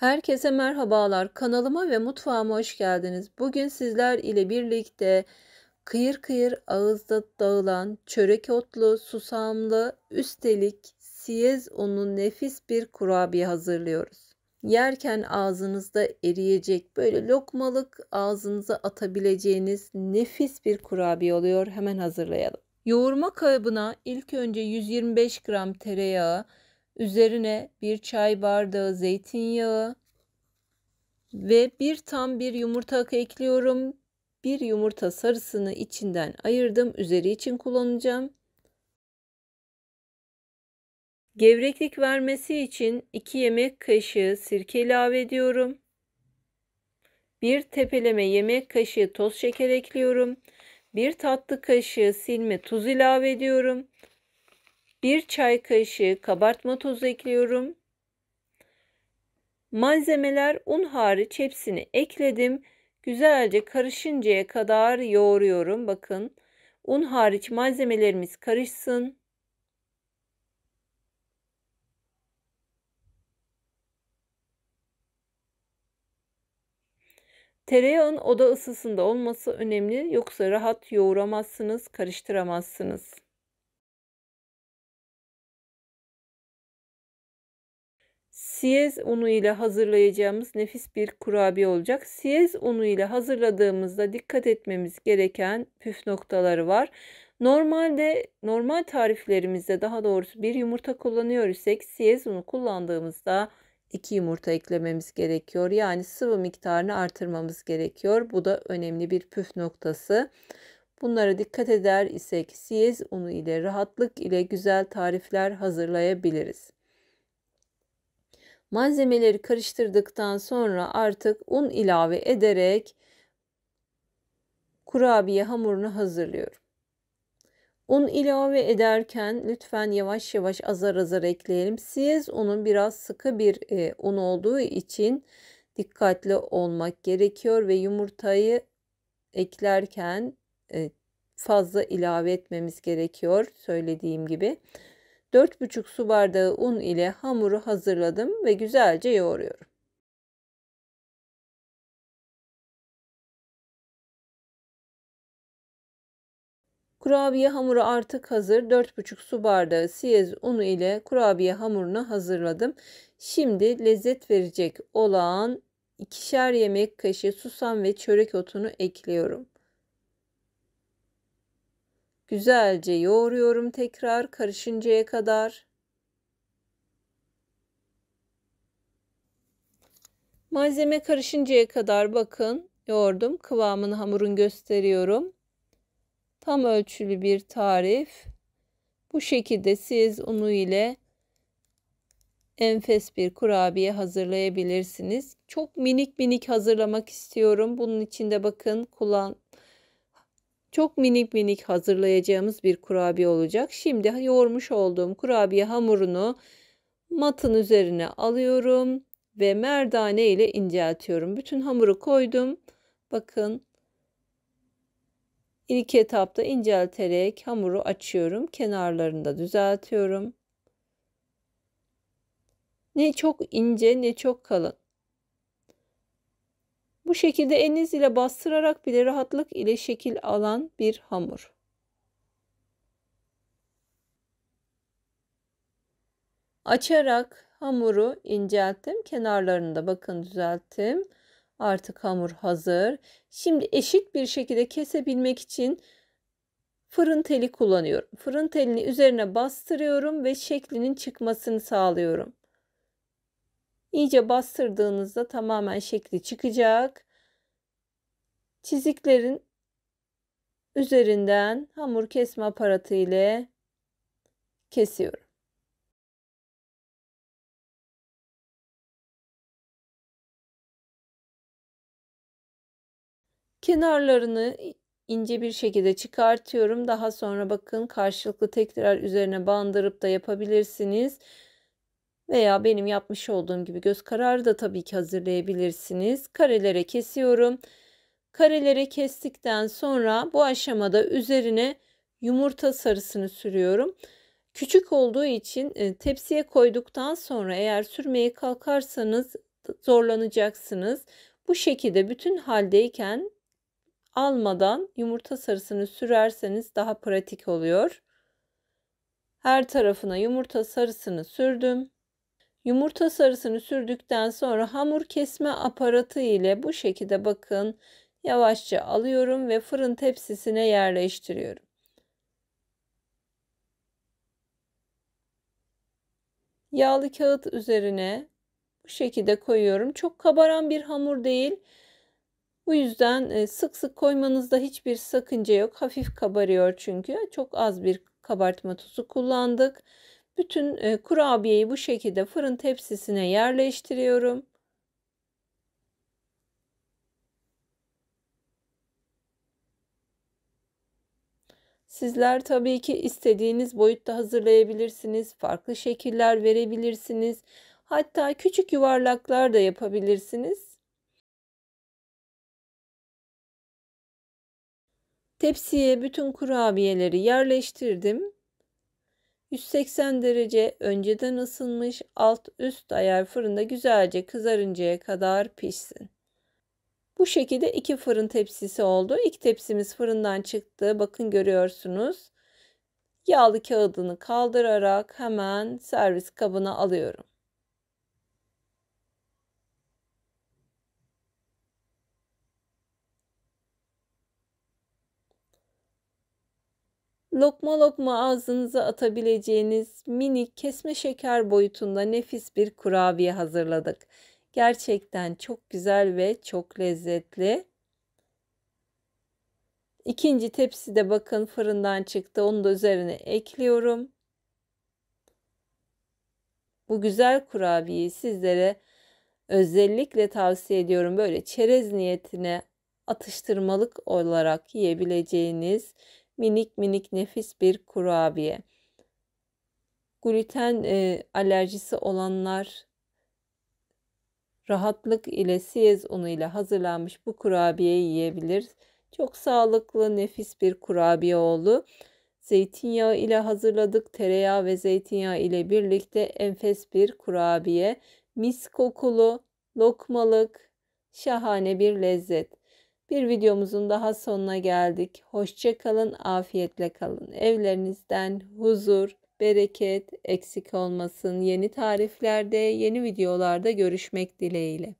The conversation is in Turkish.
Herkese merhabalar. Kanalıma ve mutfağıma hoş geldiniz. Bugün sizler ile birlikte kıyır kıyır ağızda dağılan çörek otlu, susamlı, üstelik siyez unlu nefis bir kurabiye hazırlıyoruz. Yerken ağzınızda eriyecek böyle lokmalık ağzınıza atabileceğiniz nefis bir kurabiye oluyor. Hemen hazırlayalım. Yoğurma kabına ilk önce 125 gram tereyağı, Üzerine bir çay bardağı zeytinyağı ve bir tam bir yumurta ekliyorum. Bir yumurta sarısını içinden ayırdım. Üzeri için kullanacağım. Gevreklik vermesi için 2 yemek kaşığı sirke ilave ediyorum. Bir tepeleme yemek kaşığı toz şeker ekliyorum. Bir tatlı kaşığı silme tuz ilave ediyorum. 1 çay kaşığı kabartma tozu ekliyorum. Malzemeler un hariç hepsini ekledim. Güzelce karışıncaya kadar yoğuruyorum. Bakın un hariç malzemelerimiz karışsın. Tereyağın oda ısısında olması önemli yoksa rahat yoğuramazsınız, karıştıramazsınız. siyez unu ile hazırlayacağımız nefis bir kurabiye olacak. Siyez unu ile hazırladığımızda dikkat etmemiz gereken püf noktaları var. Normalde normal tariflerimizde daha doğrusu bir yumurta kullanıyor isek siyez unu kullandığımızda 2 yumurta eklememiz gerekiyor. Yani sıvı miktarını artırmamız gerekiyor. Bu da önemli bir püf noktası. Bunlara dikkat eder isek siyez unu ile rahatlık ile güzel tarifler hazırlayabiliriz. Malzemeleri karıştırdıktan sonra artık un ilave ederek kurabiye hamurunu hazırlıyorum. Un ilave ederken lütfen yavaş yavaş azar azar ekleyelim. Siyez unun biraz sıkı bir e, un olduğu için dikkatli olmak gerekiyor ve yumurtayı eklerken e, fazla ilave etmemiz gerekiyor söylediğim gibi. 4,5 su bardağı un ile hamuru hazırladım ve güzelce yoğuruyorum. Kurabiye hamuru artık hazır. 4,5 su bardağı siyez unu ile kurabiye hamurunu hazırladım. Şimdi lezzet verecek olan ikişer yemek kaşığı susam ve çörek otunu ekliyorum. Güzelce yoğuruyorum tekrar karışıncaya kadar. Malzeme karışıncaya kadar bakın yoğurdum. Kıvamını hamurun gösteriyorum. Tam ölçülü bir tarif. Bu şekilde siz unu ile enfes bir kurabiye hazırlayabilirsiniz. Çok minik minik hazırlamak istiyorum. Bunun için de bakın kullan çok minik minik hazırlayacağımız bir kurabiye olacak. Şimdi yoğurmuş olduğum kurabiye hamurunu matın üzerine alıyorum ve merdane ile inceltiyorum. Bütün hamuru koydum. Bakın ilk etapta incelterek hamuru açıyorum. Kenarlarını da düzeltiyorum. Ne çok ince ne çok kalın. Bu şekilde eliniz ile bastırarak bile rahatlık ile şekil alan bir hamur. Açarak hamuru incelttim. Kenarlarını da bakın düzelttim. Artık hamur hazır. Şimdi eşit bir şekilde kesebilmek için fırın teli kullanıyorum. Fırın telini üzerine bastırıyorum ve şeklinin çıkmasını sağlıyorum. İyice bastırdığınızda tamamen şekli çıkacak çiziklerin üzerinden hamur kesme aparatı ile kesiyorum. Kenarlarını ince bir şekilde çıkartıyorum. Daha sonra bakın karşılıklı tekrar üzerine bandırıp da yapabilirsiniz. Veya benim yapmış olduğum gibi göz kararı da tabii ki hazırlayabilirsiniz. Karelere kesiyorum. Karelere kestikten sonra bu aşamada üzerine yumurta sarısını sürüyorum. Küçük olduğu için e, tepsiye koyduktan sonra eğer sürmeye kalkarsanız zorlanacaksınız. Bu şekilde bütün haldeyken almadan yumurta sarısını sürerseniz daha pratik oluyor. Her tarafına yumurta sarısını sürdüm. Yumurta sarısını sürdükten sonra hamur kesme aparatı ile bu şekilde bakın Yavaşça alıyorum ve fırın tepsisine yerleştiriyorum. Yağlı kağıt üzerine bu şekilde koyuyorum. Çok kabaran bir hamur değil. Bu yüzden e, sık sık koymanızda hiçbir sakınca yok. Hafif kabarıyor çünkü. Çok az bir kabartma tuzu kullandık. Bütün e, kurabiyeyi bu şekilde fırın tepsisine yerleştiriyorum. Sizler tabii ki istediğiniz boyutta hazırlayabilirsiniz. Farklı şekiller verebilirsiniz. Hatta küçük yuvarlaklar da yapabilirsiniz. Tepsiye bütün kurabiyeleri yerleştirdim. 180 derece önceden ısınmış alt üst ayar fırında güzelce kızarıncaya kadar pişsin. Bu şekilde iki fırın tepsisi oldu. İlk tepsimiz fırından çıktı. Bakın görüyorsunuz. Yağlı kağıdını kaldırarak hemen servis kabına alıyorum. Lokma lokma ağzınıza atabileceğiniz minik kesme şeker boyutunda nefis bir kurabiye hazırladık. Gerçekten çok güzel ve çok lezzetli. İkinci tepsi de bakın fırından çıktı. Onu da üzerine ekliyorum. Bu güzel kurabiyeyi sizlere özellikle tavsiye ediyorum. Böyle çerez niyetine atıştırmalık olarak yiyebileceğiniz minik minik nefis bir kurabiye. Gluten e, alerjisi olanlar rahatlık ile siyez unu ile hazırlanmış bu kurabiyeyi yiyebilir. Çok sağlıklı, nefis bir kurabiye oldu. Zeytinyağı ile hazırladık. Tereyağı ve zeytinyağı ile birlikte enfes bir kurabiye. Mis kokulu, lokmalık, şahane bir lezzet. Bir videomuzun daha sonuna geldik. Hoşçakalın, afiyetle kalın. Evlerinizden huzur, bereket eksik olmasın. Yeni tariflerde, yeni videolarda görüşmek dileğiyle.